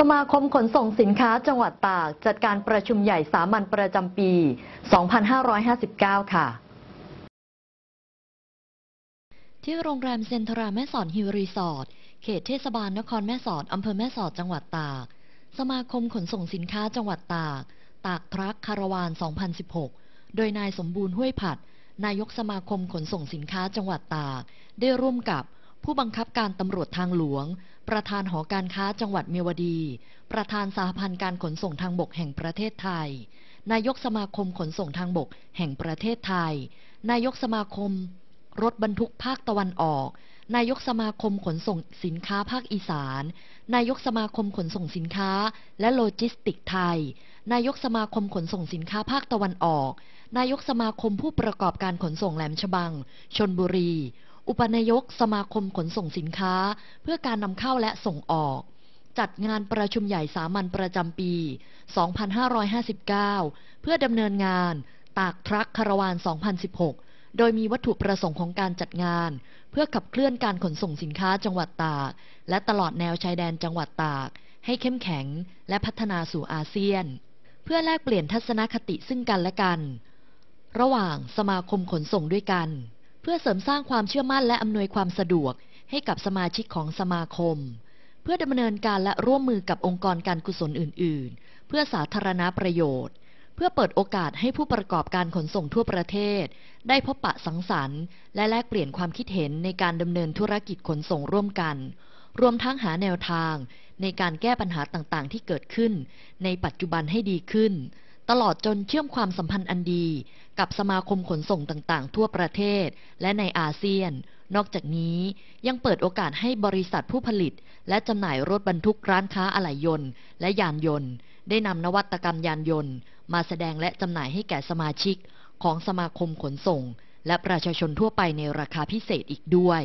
สมาคมขนส่งสินค้าจังหวัดตากจัดการประชุมใหญ่สามัญประจำปี 2559 ค่ะ ที่โรงแรมเซนทราแม่สอดฮิวรีสอร์ท เขตเทศบาลนครแม่สอดอำเภอแม่สอด จังหวัดตาก สมาคมขนส่งสินค้าจังหวัดตากตากทรัคคาราวาน 2016 โดยนายสมบูรณ์ห้วยผัดนายกสมาคมขนส่งสินค้าจังหวัดตากได้ร่วมกับผู้บังคับการตำรวจทางหลวง ประธานหอการค้าจังหวัดเมียวดี ประธานสหพันธ์การขนส่งทางบกแห่งประเทศไทย นายกสมาคมขนส่งทางบกแห่งประเทศไทย นายกสมาคม รถบรรทุกภาคตะวันออก นายกสมาคมขนส่งสินค้าภาคอีสาน นายกสมาคมขนส่งสินค้าและโลจิสติกไทย นายกสมาคมขนส่งสินค้าภาคตะวันออก นายกสมาคมผู้ประกอบการขนส่งแหลมฉบัง ชนบุรีอุปนายกสมาคมขนส่งสินค้าเพื่อการนำเข้าและส่งออก จัดงานประชุมใหญ่สามัญประจำปี 2559 เพื่อดำเนินงาน ตากทรัคคารวาน2016 โดยมีวัตถุประสงค์ของการจัดงาน เพื่อขับเคลื่อนการขนส่งสินค้าจังหวัดตาก และตลอดแนวชายแดนจังหวัดตาก ให้เข้มแข็งและพัฒนาสู่อาเซียน เพื่อแลกเปลี่ยนทัศนคติซึ่งกันและกัน ระหว่างสมาคมขนส่งด้วยกันเพื่อเสริมสร้างความเชื่อมั่นและอำนวยความสะดวกให้กับสมาชิกของสมาคม เพื่อดำเนินการและร่วมมือกับองค์กรการกุศลอื่นๆ เพื่อสาธารณประโยชน์ เพื่อเปิดโอกาสให้ผู้ประกอบการขนส่งทั่วประเทศได้พบปะสังสรรค์และแลกเปลี่ยนความคิดเห็นในการดำเนินธุรกิจขนส่งร่วมกัน รวมทั้งหาแนวทางในการแก้ปัญหาต่างๆ ที่เกิดขึ้นในปัจจุบันให้ดีขึ้นตลอดจนเชื่อมความสัมพันธ์อันดีกับสมาคมขนส่งต่างๆ ทั่วประเทศและในอาเซียน นอกจากนี้ยังเปิดโอกาสให้บริษัทผู้ผลิต และจำหน่ายรถบรรทุกร้านค้าอะไหล่ยนต์ และยานยนต์ ได้นำนวัตกรรมยานยนต์มาแสดงและจำหน่ายให้แก่สมาชิกของสมาคมขนส่ง และประชาชนทั่วไปในราคาพิเศษอีกด้วย